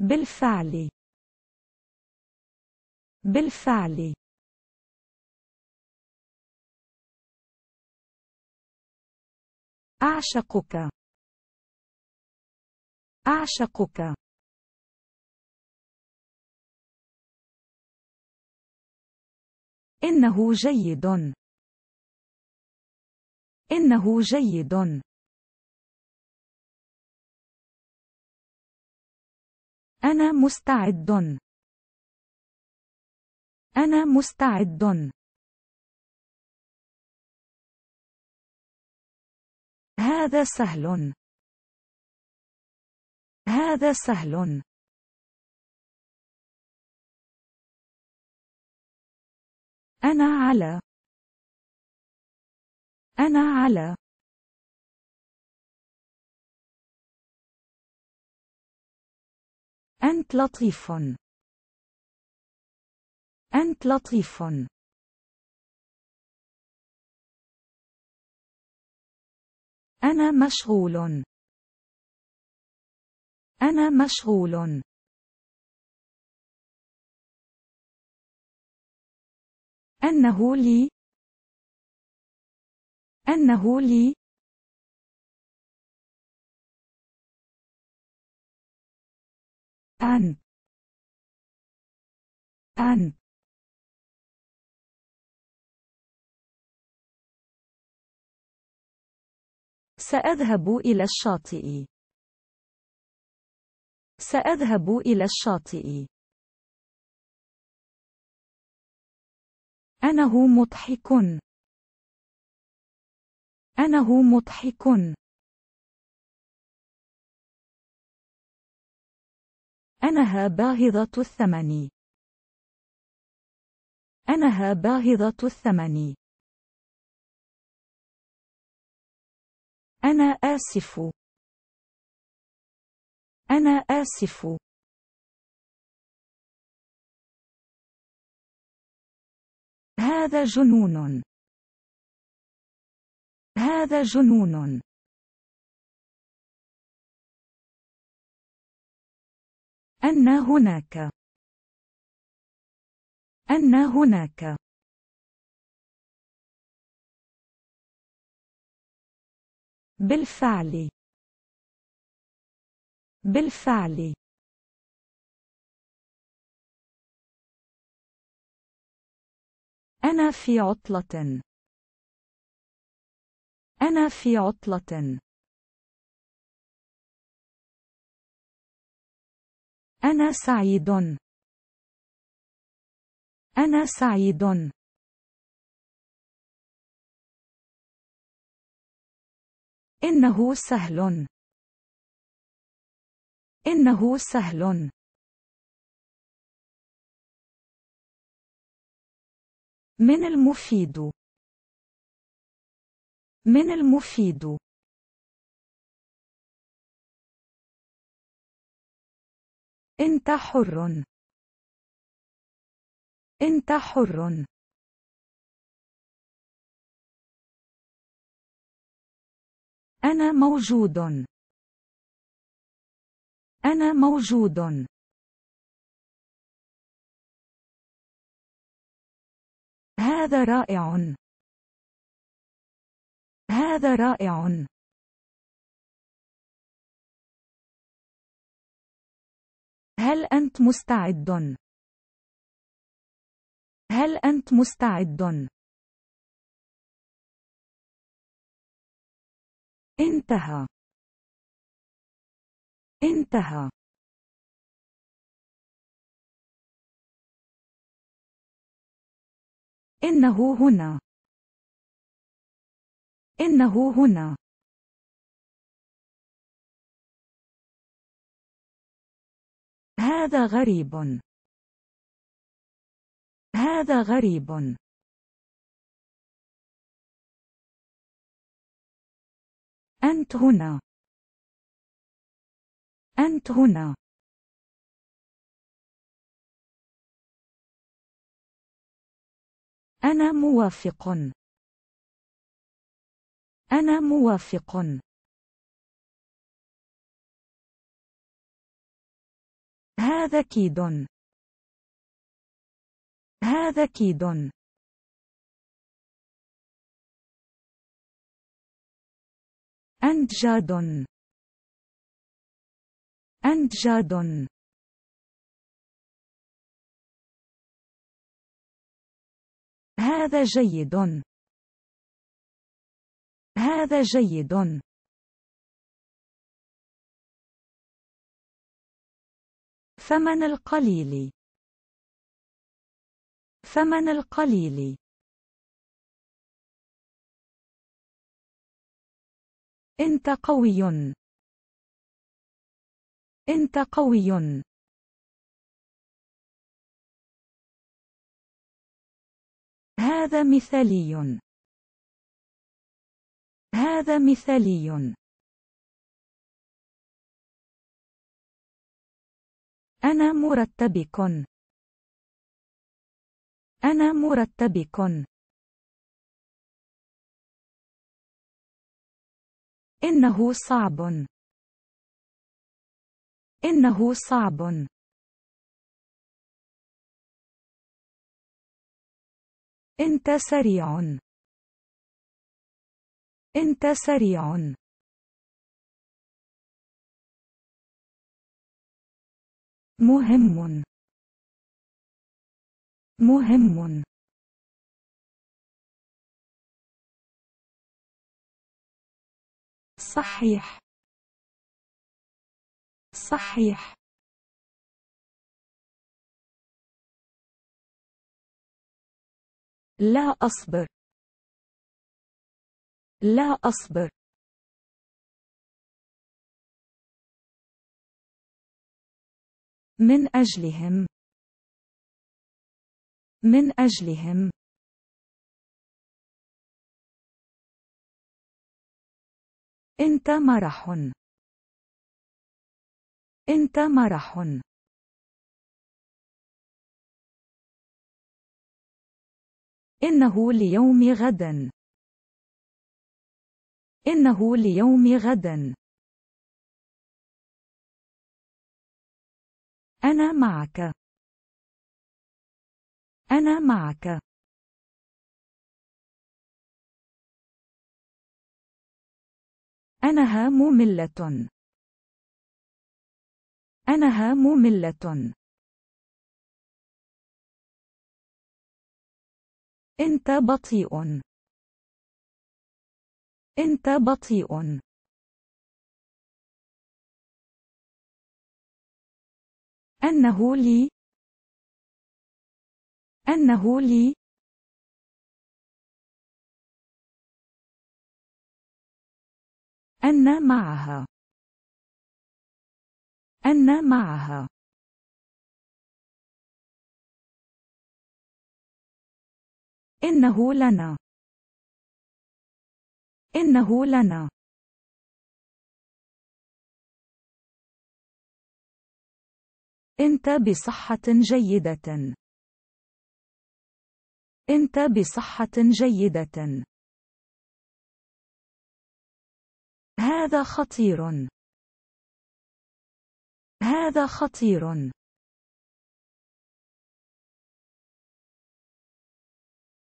بالفعل بالفعل أعشقك أعشقك إنه جيد إنه جيد أنا مستعد أنا مستعد هذا سهل هذا سهل أنا على أنا على أنت لطيف. أنت لطيف. أنا مشغول. أنا مشغول. أنه لي أنه لي أن أن سأذهب إلى الشاطئ سأذهب إلى الشاطئ أنه مضحك أنه مضحك أنها باهظة الثمن. أنها باهظة الثمن. أنا آسف. أنا آسف. هذا جنون. هذا جنون. أن هناك أن هناك بالفعل بالفعل أنا في عطلة أنا في عطلة أنا سعيد. أنا سعيد. إنه سهل. إنه سهل. من المفيد. من المفيد. أنت حر أنت حر أنا موجود أنا موجود هذا رائع هذا رائع هل أنت مستعد؟ هل أنت مستعد؟ انتهى انتهى إنه هنا إنه هنا هذا غريب هذا غريب أنت هنا أنت هنا أنا موافق أنا موافق هذا كيد هذا كيد أنت جاد أنت جاد هذا جيد هذا جيد ثمن القليل ثمن القليل انت قوي انت قوي هذا مثالي هذا مثالي أنا مرتبك. أنا مرتبك. إنه صعب. إنه صعب. أنت سريع. أنت سريع. مهم مهم صحيح صحيح لا أصبر لا أصبر من أجلهم من أجلهم أنت مرح أنت مرح إنه ليوم غد إنه ليوم غد أنا معك. أنا معك. أنها مملة. أنها مملة. أنت بطيء. أنت بطيء. أنه لي أنه لي أن معها أن معها إنه لنا إنه لنا أنت بصحة جيدة. أنت بصحة جيدة. هذا خطير. هذا خطير.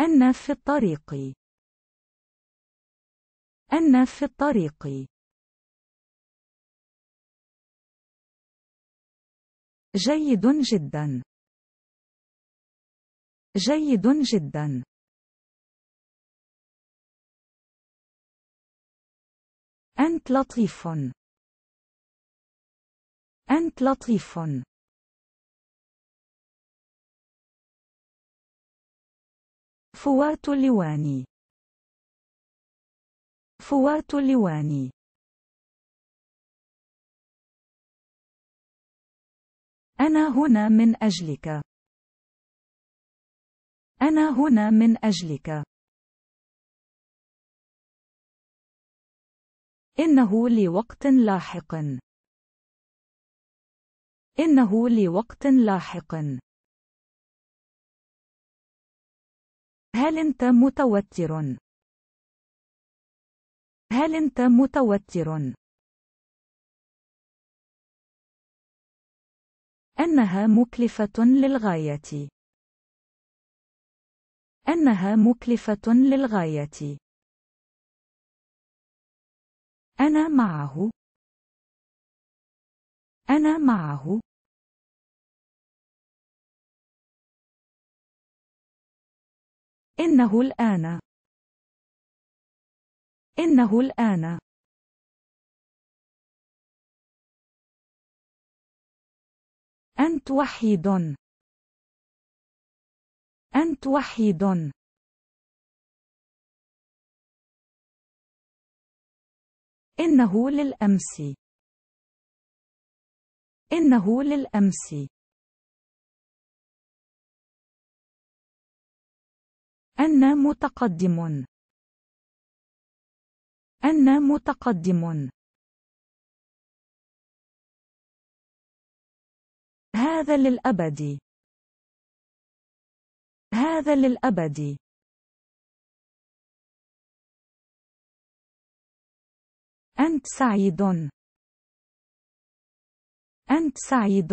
أنا في الطريق. أنا في الطريق. جيد جدا جيد جدا أنت لطيف أنت لطيف فوات اللواني فوات اللواني أنا هنا من أجلك. أنا هنا من أجلك. إنه لوقت لاحق. إنه لوقت لاحق. هل أنت متوتر؟ هل أنت متوتر؟ أنها مكلفة للغاية. أنها مكلفة للغاية. أنا معه. أنا معه. إنه الآن. إنه الآن. أنت وحيد أنت وحيد إنه للأمس إنه للأمس أنا متقدم أنا متقدم هذا للأبد هذا للأبد أنت سعيد أنت سعيد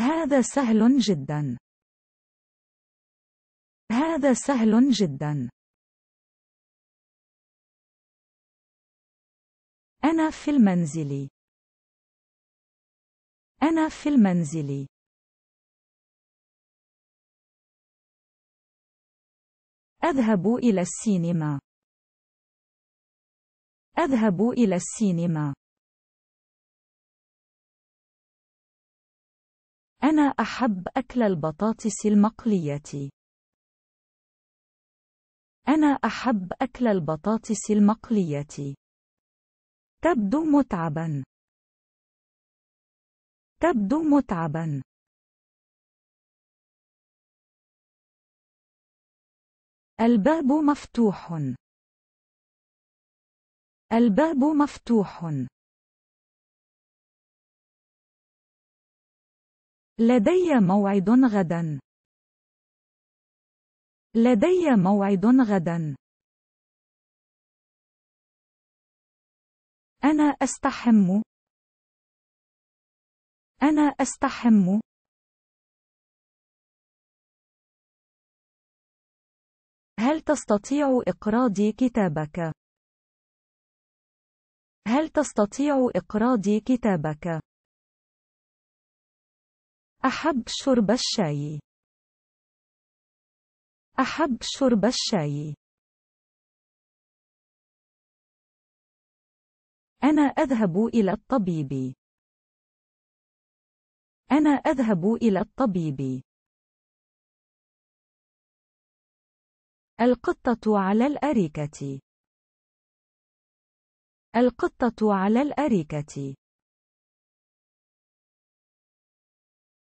هذا سهل جدا هذا سهل جدا أنا في المنزل. أنا في المنزل. أذهب إلى السينما. أذهب إلى السينما. أنا أحب أكل البطاطس المقلية. أنا أحب أكل البطاطس المقلية. تبدو متعبا تبدو متعبا الباب مفتوح الباب مفتوح لدي موعد غدا لدي موعد غدا أنا أستحم أنا أستحم هل تستطيع إقراض كتابك؟ هل تستطيع إقراض كتابك؟ أحب شرب الشاي. أحب شرب الشاي. أنا أذهب إلى الطبيب. أنا أذهب إلى الطبيب. القطة على الأريكة. القطة على الأريكة.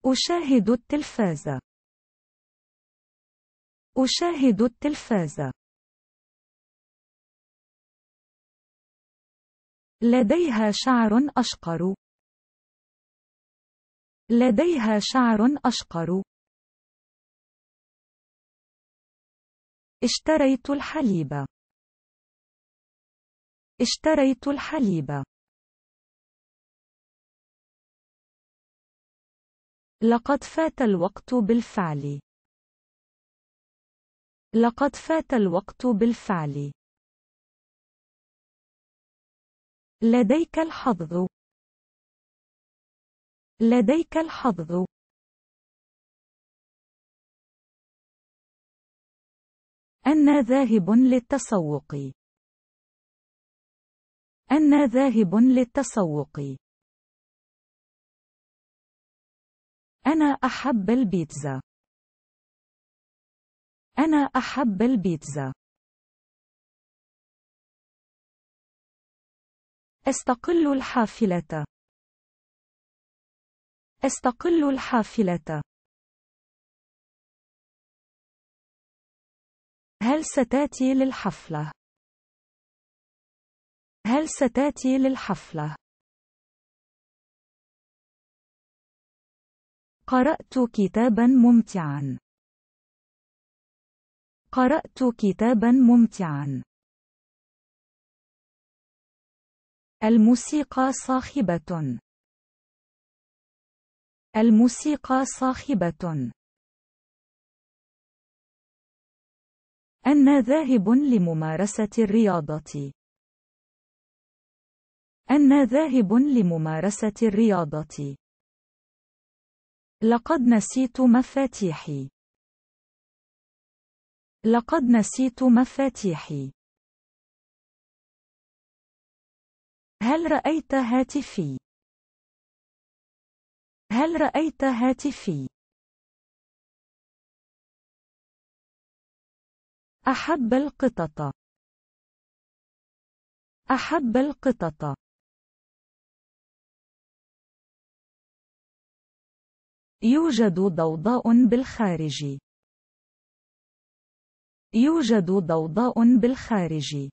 أشاهد التلفاز. أشاهد التلفاز. لديها شعر أشقر. لديها شعر أشقر. اشتريت الحليب. اشتريت الحليب. لقد فات الوقت بالفعل. لقد فات الوقت بالفعل. لديك الحظ لديك الحظ أنا ذاهب للتسوق أنا ذاهب للتسوق أنا أحب البيتزا أنا أحب البيتزا استقل الحافلة استقل الحافلة هل ستاتي للحفلة هل ستاتي للحفلة قرأت كتابا ممتعا قرأت كتابا ممتعا الموسيقى صاخبة الموسيقى صاخبة أنا ذاهب لممارسة الرياضة أنا ذاهب لممارسة الرياضة لقد نسيت مفاتيحي لقد نسيت مفاتيحي هل رأيت هاتفي؟ هل رأيت هاتفي؟ أحب القطط أحب القطط يوجد ضوضاء بالخارج يوجد ضوضاء بالخارج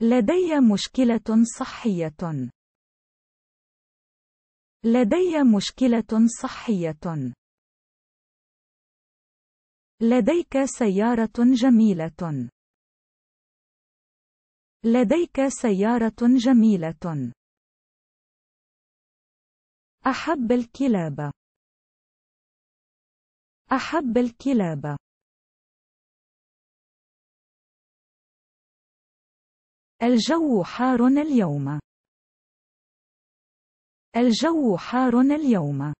لدي مشكلة صحية. لدي مشكلة صحية. لديك سيارة جميلة. لديك سيارة جميلة. أحب الكلاب. أحب الكلاب. الجو حار اليوم. الجو حار اليوم.